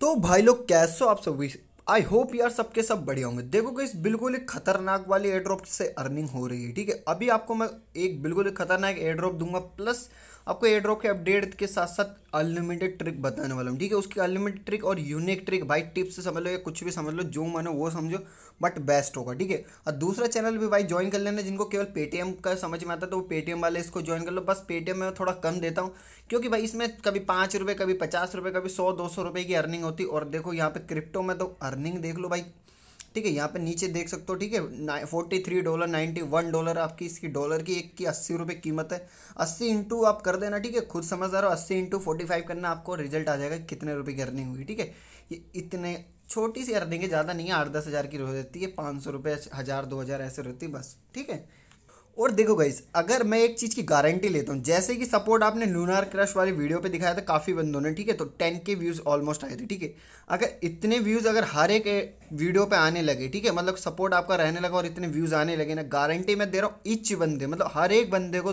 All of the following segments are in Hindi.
तो भाई लोग कैसे हो आप सभी आई होप यार सबके सब बढ़िया होंगे देखो कि इस बिल्कुल ही खतरनाक वाली एयर ड्रॉप से अर्निंग हो रही है ठीक है अभी आपको मैं एक बिल्कुल ही खतरनाक एयर ड्रॉप दूंगा प्लस आपको एयर ड्रॉप के अपडेट के साथ साथ अनलिमिटेड ट्रिक बताने वाला हूँ ठीक है उसकी अनलिमिटेड ट्रिक और यूनिक ट्रिक भाई टिप्स समझ लो या कुछ भी समझ लो जो मानो वो समझो बट बेस्ट होगा ठीक है और दूसरा चैनल भी भाई ज्वाइन कर लेना जिनको केवल पेटीएम का समझ में आता है तो वो पेटीएम वाले इसको ज्वाइन कर लो बस पेटीएम में थोड़ा कम देता हूँ क्योंकि भाई इसमें कभी पाँच रुपये कभी पचास रुपये कभी सौ दो सौ रुपये की अर्निंग होती और देखो यहाँ पे क्रिप्टो में तो अर्निंग देख लो भाई ठीक है यहाँ पे नीचे देख सकते हो ठीक है forty three dollar ninety one dollar आपकी इसकी डॉलर की एक की अस्सी रुपये कीमत है अस्सी इंटू आप कर देना ठीक है खुद समझदार हो अस्सी इंटू फोर्टी फाइव करना आपको रिजल्ट आ जाएगा कितने रुपये की अर्निंग हुई ठीक है ये इतने छोटी सी अर्निंग है ज़्यादा नहीं है आठ दस हज़ार की रहती है पाँच सौ रुपये हज़ार दो हज़ार ऐसे रहती है बस ठीक है और देखो गाइज अगर मैं एक चीज़ की गारंटी लेता हूँ जैसे कि सपोर्ट आपने लूनार क्रश वाली वीडियो पे दिखाया था काफ़ी बंदों ने ठीक है तो टेन के व्यूज़ ऑलमोस्ट आए थे ठीक है अगर इतने व्यूज़ अगर हर एक वीडियो पे आने लगे ठीक है मतलब सपोर्ट आपका रहने लगा और इतने व्यूज़ आने लगे ना गारंटी मैं दे रहा हूँ इच बंदे मतलब हर एक बंदे को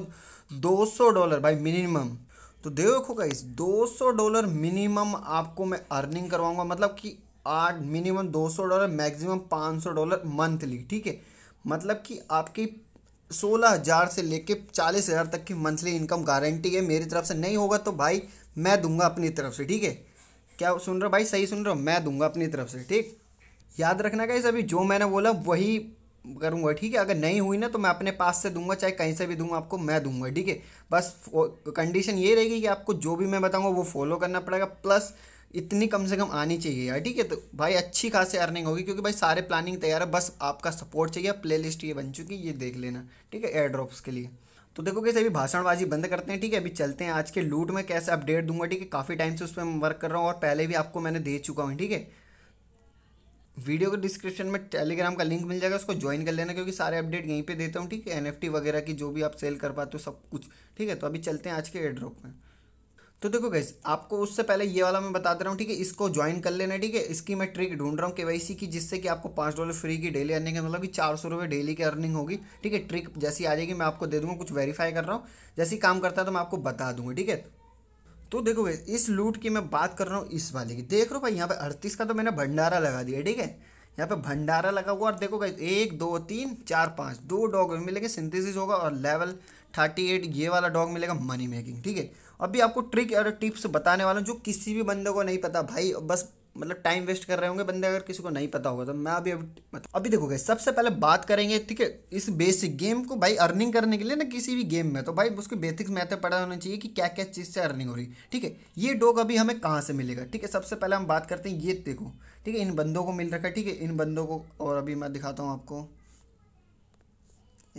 दो डॉलर भाई मिनिमम तो देखो गाइज दो डॉलर मिनिमम आपको मैं अर्निंग करवाऊंगा मतलब कि आठ मिनिमम दो डॉलर मैक्सिमम पाँच डॉलर मंथली ठीक है मतलब कि आपकी सोलह हज़ार से लेके चालीस हज़ार तक की मंथली इनकम गारंटी है मेरी तरफ से नहीं होगा तो भाई मैं दूंगा अपनी तरफ से ठीक है क्या सुन रहे हो भाई सही सुन रहे हो मैं दूंगा अपनी तरफ से ठीक याद रखना का अभी जो मैंने बोला वही करूँगा ठीक है अगर नहीं हुई ना तो मैं अपने पास से दूंगा चाहे कहीं से भी दूंगा आपको मैं दूंगा ठीक है बस कंडीशन ये रहेगी कि आपको जो भी मैं बताऊंगा वो फॉलो करना पड़ेगा प्लस इतनी कम से कम आनी चाहिए यार ठीक है तो भाई अच्छी खासी अर्निंग होगी क्योंकि भाई सारे प्लानिंग तैयार है बस आपका सपोर्ट चाहिए प्ले लिस्ट ये बन चुकी ये देख लेना ठीक है एयर ड्रॉप्स के लिए तो देखो कैसे अभी भाषणबाजी बंद करते हैं ठीक है अभी चलते हैं आज के लूट में कैसे अपडेट दूंगा ठीक है काफ़ी टाइम से उस पर मैं वर्क कर रहा हूँ और पहले भी आपको मैंने दे चुका हूँ ठीक है वीडियो के डिस्क्रिप्शन में टेलीग्राम का लिंक मिल जाएगा उसको ज्वाइन कर लेना क्योंकि सारे अपडेट यहीं पे देता हूँ ठीक है एनएफटी वगैरह की जो भी आप सेल कर पाते हो सब कुछ ठीक है तो अभी चलते हैं आज के एड्रॉप में तो देखो गैस आपको उससे पहले ये वाला मैं बता दे रहा हूँ ठीक है इसको ज्वाइन कर लेना ठीक है इसकी मैं ट्रिक ढूंढ रहा हूँ केवाईसी की जिससे कि आपको पाँच डॉलर फ्री की डेली अर्निंग है मतलब कि चार सौ रुपये डेली की अर्निंग होगी ठीक है ट्रिक जैसी आ जाएगी मैं आपको दे दूँगा कुछ वेरीफाई कर रहा हूँ जैसी काम करता है तो मैं आपको बता दूंगा ठीक है तो देखो भाई इस लूट की मैं बात कर रहा हूँ इस वाले की देख रहा भाई यहाँ पर अड़तीस का तो मैंने भंडारा लगा दिया ठीक है यहाँ पे भंडारा लगा हुआ और देखो भाई एक दो तीन चार पाँच दो डॉग मिलेंगे सिंथेसिस होगा और लेवल थर्टी एट ये वाला डॉग मिलेगा मनी मेकिंग ठीक है अभी आपको ट्रिक और टिप्स बताने वाला हूँ जो किसी भी बंदे को नहीं पता भाई बस मतलब टाइम वेस्ट कर रहे होंगे बंदे अगर किसी को नहीं पता होगा तो मैं अभी अभी मतलब अभी देखोगे सबसे पहले बात करेंगे ठीक है इस बेसिक गेम को भाई अर्निंग करने के लिए ना किसी भी गेम में तो भाई उसके बेसिक्स मैथ पता होना चाहिए कि क्या क्या चीज़ से अर्निंग हो रही ठीक है ये डॉग अभी हमें कहाँ से मिलेगा ठीक है सबसे पहले हम बात करते हैं ये देखो ठीक है इन बंदों को मिल रखा है ठीक है इन बंदों को और अभी मैं दिखाता हूँ आपको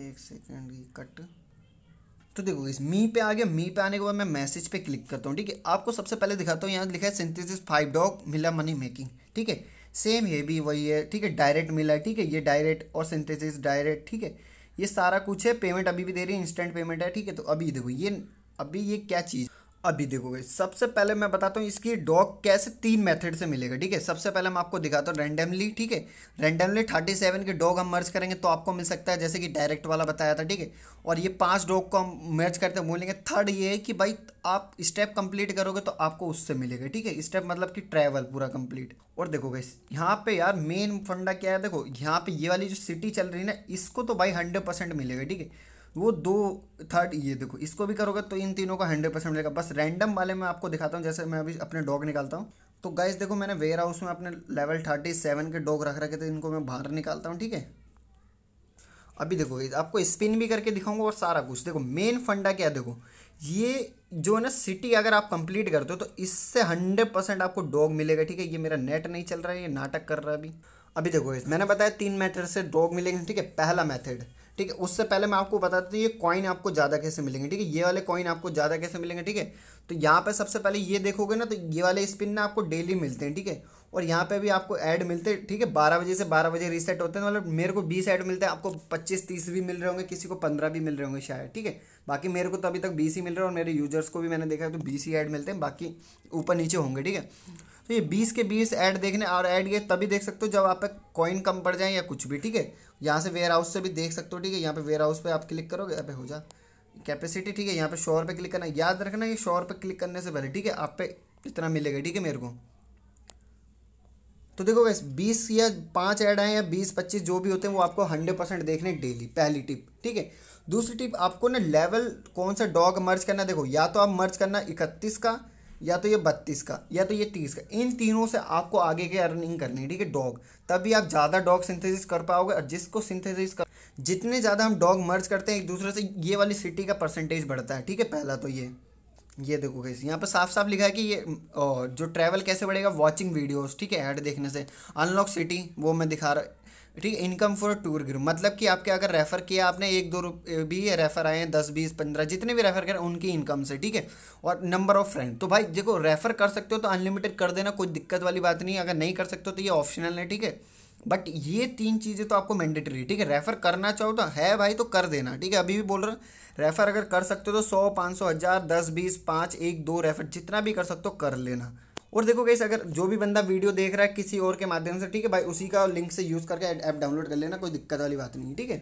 एक सेकेंड कट तो देखो इस मी पे आ गया मी पे आने के बाद मैं मैसेज पे क्लिक करता हूँ ठीक है आपको सबसे पहले दिखाता हूँ यहाँ लिखा है सिंथेसिस फाइव डॉग मिला मनी मेकिंग ठीक है सेम ये भी वही है ठीक है डायरेक्ट मिला है ठीक है ये डायरेक्ट और सिंथेसिस डायरेक्ट ठीक है ये सारा कुछ है पेमेंट अभी भी दे रही है इंस्टेंट पेमेंट है ठीक है तो अभी देखो ये अभी ये क्या चीज़ अभी देखोगे सबसे पहले मैं बताता हूँ इसकी डॉग कैसे तीन मेथड से मिलेगा ठीक है सबसे पहले मैं आपको दिखाता हूँ रैंडमली ठीक है रैंडमली थर्टी सेवन के डॉग हम मर्ज करेंगे तो आपको मिल सकता है जैसे कि डायरेक्ट वाला बताया था ठीक है और ये पांच डॉग को हम मर्ज करते हैं बोलेंगे थर्ड ये है कि भाई आप स्टेप कंप्लीट करोगे तो आपको उससे मिलेगा ठीक है स्टेप मतलब कि ट्रैवल पूरा कंप्लीट और देखो भाई यहाँ पे यार मेन फंडा क्या है देखो यहाँ पे ये वाली जो सिटी चल रही है ना इसको तो भाई हंड्रेड परसेंट मिलेगा ठीक है वो दो थर्ड ये देखो इसको भी करोगे तो इन तीनों का हंड्रेड परसेंट मिलेगा बस रैंडम वाले मैं आपको दिखाता हूँ जैसे मैं अभी अपने डॉग निकालता हूँ तो गाइस देखो मैंने वेयर हाउस में अपने लेवल थर्टी सेवन के डॉग रख रखे थे इनको मैं बाहर निकालता हूँ ठीक है अभी देखो आपको स्पिन भी करके दिखाऊंगा और सारा कुछ देखो मेन फंडा क्या देखो ये जो है ना सिटी अगर आप कंप्लीट करते हो तो इससे हंड्रेड परसेंट आपको डॉग मिलेगा ठीक है ये मेरा नेट नहीं चल रहा है ये नाटक कर रहा है अभी अभी देखो मैंने बताया तीन मैथड से डॉग मिलेंगे ठीक है पहला मैथड ठीक है उससे पहले मैं आपको बता देता ये कॉइन आपको ज़्यादा कैसे मिलेंगे ठीक है ये वाले कॉइन आपको ज़्यादा कैसे मिलेंगे ठीक है तो यहाँ पर सबसे पहले ये देखोगे ना तो ये वाले स्पिन ना आपको डेली मिलते हैं ठीक है और यहाँ पे भी आपको ऐड मिलते ठीक है बारह बजे से बारह बजे रीसेट होते हैं मतलब मेरे को बीस ऐड मिलते हैं आपको पच्चीस तीस भी मिल रहे होंगे किसी को पंद्रह भी मिल रहे होंगे शायद ठीक है बाकी मेरे को तो अभी तक बीस ही मिल रहा है और मेरे यूजर्स को भी मैंने देखा है तो बीस ही ऐड मिलते हैं बाकी ऊपर नीचे होंगे ठीक है तो ये बीस के बीस ऐड देखने और ऐड ये तभी देख सकते हो जब आप कॉइन कम पड़ जाए या कुछ भी ठीक है यहाँ से वेयर हाउस से भी देख सकते हो ठीक है यहाँ पे वेयर हाउस पे आप क्लिक करोगे यहाँ पे हो जा कैपेसिटी ठीक है यहाँ पे शोर पे क्लिक करना याद रखना ये शोर पे क्लिक करने से पहले ठीक है आप पे इतना मिलेगा ठीक है मेरे को तो देखो वैसे बीस या पाँच ऐड आए या बीस पच्चीस जो भी होते हैं वो आपको हंड्रेड परसेंट देखने डेली पहली टिप ठीक है दूसरी टिप आपको ना लेवल कौन सा डॉग मर्ज करना देखो या तो आप मर्ज करना इकतीस का या तो ये बत्तीस का या तो ये तीस का इन तीनों से आपको आगे के अर्निंग करनी है ठीक है डॉग तभी आप ज़्यादा डॉग सिंथेसिस कर पाओगे और जिसको सिंथेसिस कर जितने ज़्यादा हम डॉग मर्ज करते हैं एक दूसरे से ये वाली सिटी का परसेंटेज बढ़ता है ठीक है पहला तो ये ये देखो कैसे यहाँ पर साफ साफ लिखा है कि ये जो ट्रैवल कैसे बढ़ेगा वॉचिंग वीडियोज़ ठीक है ऐड देखने से अनलॉक सिटी वो मैं दिखा रहा ठीक है इनकम फॉर टूर ग्रुप मतलब कि आपके अगर रेफ़र किया आपने एक दो रुपये भी रेफ़र आए हैं दस बीस पंद्रह जितने भी रेफ़र करें उनकी इनकम से ठीक है और नंबर ऑफ़ फ्रेंड तो भाई देखो रेफ़र कर सकते हो तो अनलिमिटेड कर देना कोई दिक्कत वाली बात नहीं अगर नहीं कर सकते हो तो ये ऑप्शनल है ठीक है बट ये तीन चीज़ें तो आपको मैंडेटरी ठीक है रेफ़र करना चाहो तो है भाई तो कर देना ठीक है अभी भी बोल रहा रेफ़र अगर कर सकते हो तो सौ पाँच सौ हज़ार दस बीस पाँच एक दो रेफ़र जितना भी कर सकते हो कर लेना और देखो कैसे अगर जो भी बंदा वीडियो देख रहा है किसी और के माध्यम से ठीक है भाई उसी का लिंक से यूज़ करके ऐप डाउनलोड कर लेना कोई दिक्कत वाली बात नहीं ठीक है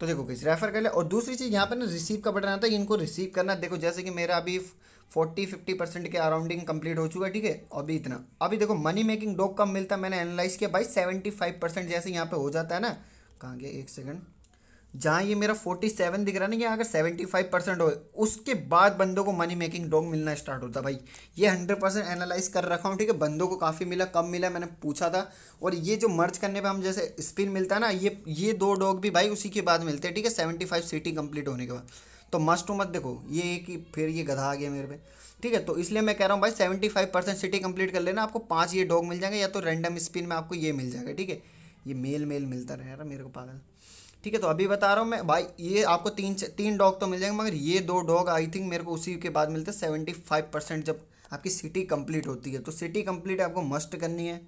तो देखो कैसे रेफ़र कर ले और दूसरी चीज़ यहाँ पर ना रिसीव का बटन आता है इनको रिसीव करना देखो जैसे कि मेरा अभी फोर्टी फिफ्टी परसेंट के अराउंडिंग कंप्लीट हो चुका है ठीक है अभी इतना अभी देखो मनी मेकिंग डॉक कम मिलता है मैंने एनालाइज किया भाई सेवेंटी फाइव परसेंट जैसे यहाँ पे हो जाता है ना कहाँ गया एक सेकंड जहाँ ये मेरा 47 दिख रहा ना यहाँ अगर 75 परसेंट हो उसके बाद बंदों को मनी मेकिंग डॉग मिलना स्टार्ट होता भाई ये 100 परसेंट एनालाइज कर रखा हूँ ठीक है बंदों को काफ़ी मिला कम मिला मैंने पूछा था और ये जो मर्ज करने पे हम जैसे स्पिन मिलता है ना ये ये दो डॉग भी भाई उसी के बाद मिलते हैं ठीक है सेवेंटी फाइव सीटी कंप्लीट होने के बाद तो मस्ट टू मत देखो ये एक फिर ये गधा आ गया मेरे पे ठीक है तो इसलिए मैं कह रहा हूँ भाई seventy five percent city complete कर लेना आपको पाँच ये डॉग मिल जाएंगे या तो रैंडम स्पिन में आपको ये मिल जाएगा ठीक है ये मेल मेल मिलता रहेगा मेरे को पागल ठीक है तो अभी बता रहा हूँ मैं भाई ये आपको तीन तीन डॉग तो मिल जाएंगे मगर ये दो डॉग आई थिंक मेरे को उसी के बाद मिलते सेवेंटी फाइव परसेंट जब आपकी सिटी कंप्लीट होती है तो सिटी कंप्लीट आपको मस्ट करनी है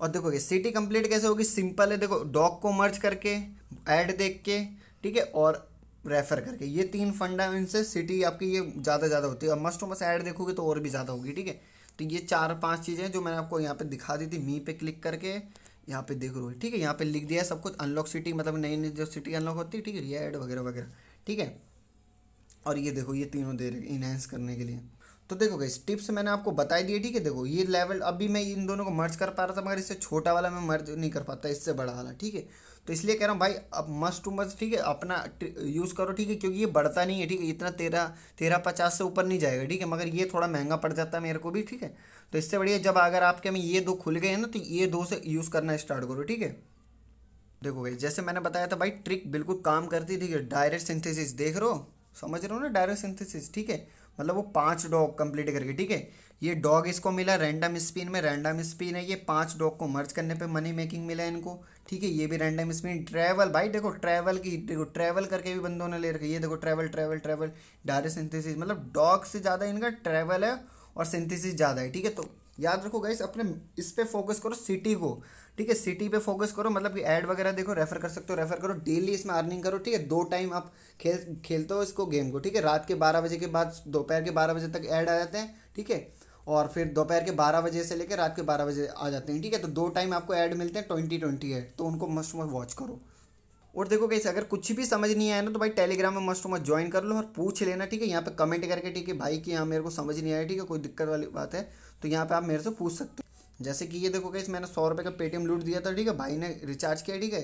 और देखो ये सिटी कंप्लीट कैसे होगी सिंपल है देखो डॉग को मर्ज करके ऐड देख के ठीक है और रेफर करके ये तीन फंडामेंट से सिटी आपकी ये ज़्यादा ज़्यादा होती है और मस्ट मस्ट ऐड देखोगे तो और भी ज़्यादा होगी ठीक है तो ये चार पांच चीज़ें जो मैंने आपको यहाँ पे दिखा दी थी मी पे क्लिक करके यहाँ पे देख रो ठीक है यहाँ पे लिख दिया सब कुछ अनलॉक सिटी मतलब नई नई जो सिटी अनलॉक होती है ठीक है एड वगैरह वगैरह ठीक है और ये देखो ये तीनों दे रहे इन्हेंस करने के लिए तो देखो गई टिप्स मैंने आपको बताई दिए ठीक है देखो ये लेवल अभी मैं इन दोनों को मर्ज कर पा रहा था मगर इससे छोटा वाला मैं मर्ज नहीं कर पाता इससे बड़ा वाला ठीक है तो इसलिए कह रहा हूँ भाई अब मस्ट टू मस्ट ठीक है अपना यूज़ करो ठीक है क्योंकि ये बढ़ता नहीं है ठीक है इतना तेरह तेरह पचास से ऊपर नहीं जाएगा ठीक है मगर ये थोड़ा महंगा पड़ जाता है मेरे को भी ठीक है तो इससे बढ़िया जब अगर आपके में ये दो खुल गए हैं ना तो ये दो से यूज़ करना स्टार्ट करो ठीक है देखो भाई जैसे मैंने बताया था भाई ट्रिक बिल्कुल काम करती थी डायरेक्ट सिंथेसिस देख रहे हो समझ रहे हो ना डायरेक्ट सिंथेसिस ठीक है मतलब वो पांच डॉग कंप्लीट करके ठीक है ये डॉग इसको मिला रैंडम स्पिन में रैंडम स्पिन है ये पांच डॉग को मर्ज करने पे मनी मेकिंग मिला इनको ठीक है ये भी रैंडम स्पिन ट्रैवल भाई देखो ट्रैवल की देखो ट्रैवल करके भी बंदों ने ले रखी ये देखो travel travel travel direct synthesis मतलब डॉग से ज़्यादा इनका ट्रैवल है और सिंथेसिस ज़्यादा है ठीक है तो याद रखो गाइस अपने इस पर फोकस करो सिटी को ठीक है सिटी पे फोकस करो मतलब कि ऐड वगैरह देखो रेफर कर सकते हो रेफर करो डेली इसमें अर्निंग करो ठीक है दो टाइम आप खेल खेलते हो इसको गेम को ठीक है रात के बारह बजे के बाद दोपहर के बारह बजे तक ऐड आ जाते हैं ठीक है और फिर दोपहर के बारह बजे से लेकर रात के बारह बजे आ जाते हैं ठीक है तो दो टाइम आपको ऐड मिलते हैं ट्वेंटी ट्वेंटी है तो उनको मस्ट मस्ट वॉच करो और देखो कैसे अगर कुछ भी समझ नहीं आया ना तो भाई टेलीग्राम में मस्ट मस्ट ज्वाइन कर लो और पूछ लेना ठीक है यहाँ पे कमेंट करके ठीक है भाई कि यहाँ मेरे को समझ नहीं आया ठीक है कोई दिक्कत वाली बात है तो यहाँ पे आप मेरे से पूछ सकते हो जैसे कि ये देखो गाइस मैंने सौ रुपये का पेटीएम लूट दिया था ठीक है भाई ने रिचार्ज किया ठीक है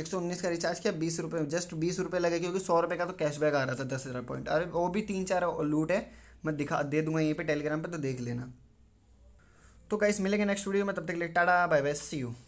एक सौ उन्नीस का रिचार्ज किया बीस रुपये जस्ट बीस रुपये लगे क्योंकि सौ रुपये का तो कैशबैक आ रहा था दस हज़ार पॉइंट अरे वो भी तीन चार लूट है मैं दिखा दे दूंगा यहीं पर टेलीग्राम पर तो देख लेना तो कैसे मिलेंगे नेक्स्ट वीडियो में तब तक ले tata bye bye see you